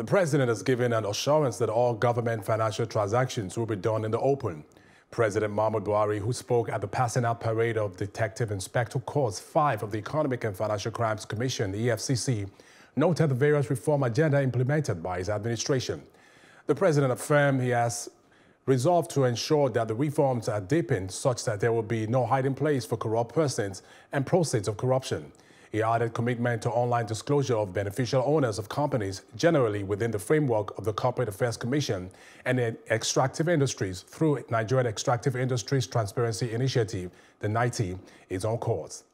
The president has given an assurance that all government financial transactions will be done in the open. President Mahmoud Buhari, who spoke at the passing out parade of Detective Inspector Corps 5 of the Economic and Financial Crimes Commission, the EFCC, noted the various reform agenda implemented by his administration. The president affirmed he has resolved to ensure that the reforms are deepened such that there will be no hiding place for corrupt persons and proceeds of corruption. He added commitment to online disclosure of beneficial owners of companies generally within the framework of the Corporate Affairs Commission and in extractive industries through Nigerian Extractive Industries Transparency Initiative, the NITI, is on course.